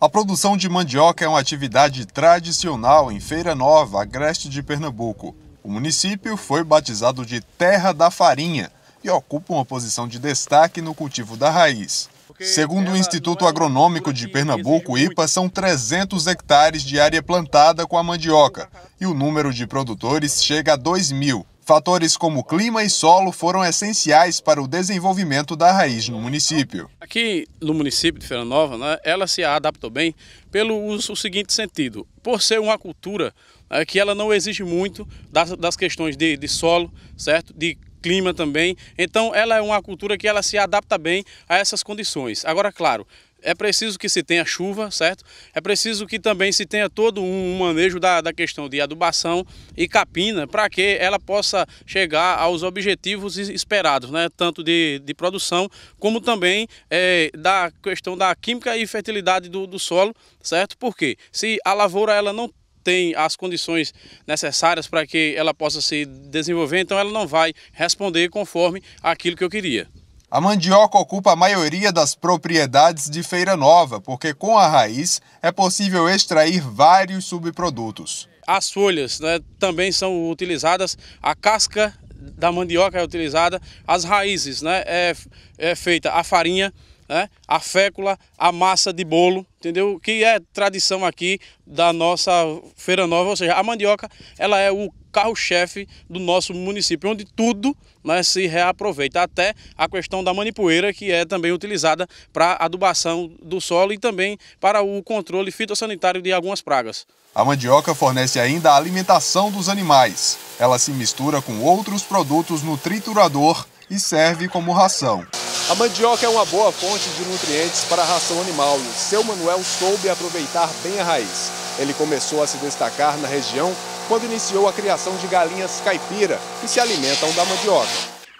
A produção de mandioca é uma atividade tradicional em Feira Nova, agreste de Pernambuco. O município foi batizado de Terra da Farinha e ocupa uma posição de destaque no cultivo da raiz. Segundo o Instituto é Agronômico de Pernambuco, IPA, são 300 hectares de área plantada com a mandioca e o número de produtores chega a 2 mil. Fatores como clima e solo foram essenciais para o desenvolvimento da raiz no município. Aqui no município de Feira Nova, né, ela se adaptou bem pelo o seguinte sentido, por ser uma cultura é, que ela não exige muito das, das questões de, de solo, certo? De clima também. Então ela é uma cultura que ela se adapta bem a essas condições. Agora, claro, é preciso que se tenha chuva, certo? É preciso que também se tenha todo um manejo da, da questão de adubação e capina para que ela possa chegar aos objetivos esperados, né? tanto de, de produção como também é, da questão da química e fertilidade do, do solo, certo? Porque se a lavoura ela não tem as condições necessárias para que ela possa se desenvolver, então ela não vai responder conforme aquilo que eu queria. A mandioca ocupa a maioria das propriedades de Feira Nova, porque com a raiz é possível extrair vários subprodutos. As folhas né, também são utilizadas, a casca da mandioca é utilizada, as raízes né, é, é feita a farinha, né, a fécula, a massa de bolo, entendeu? Que é tradição aqui da nossa Feira Nova, ou seja, a mandioca ela é o carro-chefe do nosso município, onde tudo né, se reaproveita, até a questão da manipoeira, que é também utilizada para adubação do solo e também para o controle fitossanitário de algumas pragas. A mandioca fornece ainda a alimentação dos animais. Ela se mistura com outros produtos no triturador e serve como ração. A mandioca é uma boa fonte de nutrientes para a ração animal e o seu Manuel soube aproveitar bem a raiz. Ele começou a se destacar na região quando iniciou a criação de galinhas caipira, que se alimentam da mandioca.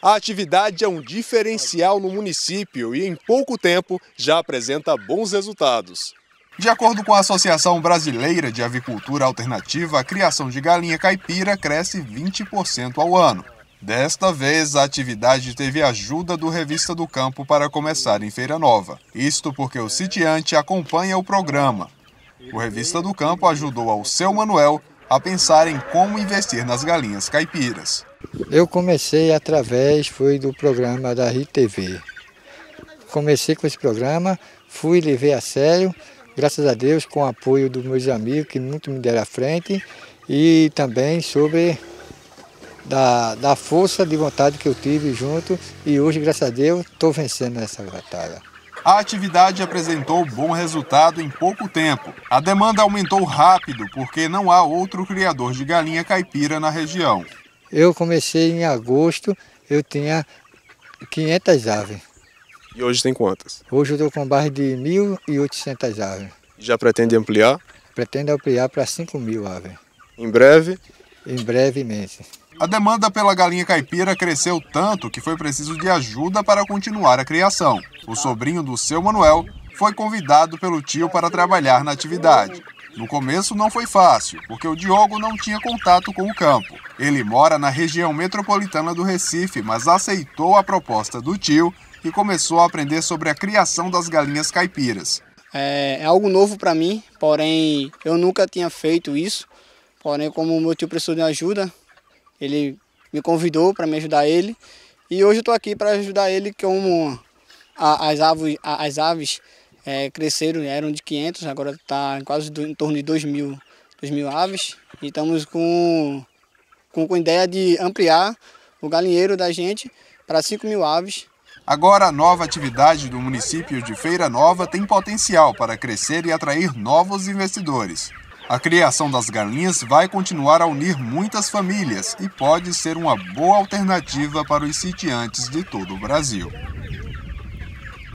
A atividade é um diferencial no município e, em pouco tempo, já apresenta bons resultados. De acordo com a Associação Brasileira de Avicultura Alternativa, a criação de galinha caipira cresce 20% ao ano. Desta vez, a atividade teve ajuda do Revista do Campo para começar em Feira Nova. Isto porque o sitiante acompanha o programa. O Revista do Campo ajudou ao seu Manuel a pensar em como investir nas galinhas caipiras. Eu comecei através foi do programa da RITV. Comecei com esse programa, fui levar a sério, graças a Deus com o apoio dos meus amigos que muito me deram à frente e também sobre da, da força de vontade que eu tive junto e hoje, graças a Deus, estou vencendo essa batalha a atividade apresentou bom resultado em pouco tempo. A demanda aumentou rápido porque não há outro criador de galinha caipira na região. Eu comecei em agosto, eu tinha 500 aves. E hoje tem quantas? Hoje eu estou com mais de 1.800 aves. Já pretende ampliar? Pretendo ampliar para 5 mil aves. Em breve? em brevemente. A demanda pela galinha caipira cresceu tanto que foi preciso de ajuda para continuar a criação. O sobrinho do seu Manuel foi convidado pelo tio para trabalhar na atividade. No começo não foi fácil, porque o Diogo não tinha contato com o campo. Ele mora na região metropolitana do Recife, mas aceitou a proposta do tio e começou a aprender sobre a criação das galinhas caipiras. É, é algo novo para mim, porém eu nunca tinha feito isso. Porém, como meu tio precisou de ajuda, ele me convidou para me ajudar ele. E hoje eu estou aqui para ajudar ele como as aves, as aves é, cresceram, né? eram de 500, agora está quase do, em torno de 2 mil, 2 mil aves. E estamos com, com, com ideia de ampliar o galinheiro da gente para 5 mil aves. Agora, a nova atividade do município de Feira Nova tem potencial para crescer e atrair novos investidores. A criação das galinhas vai continuar a unir muitas famílias e pode ser uma boa alternativa para os sitiantes de todo o Brasil.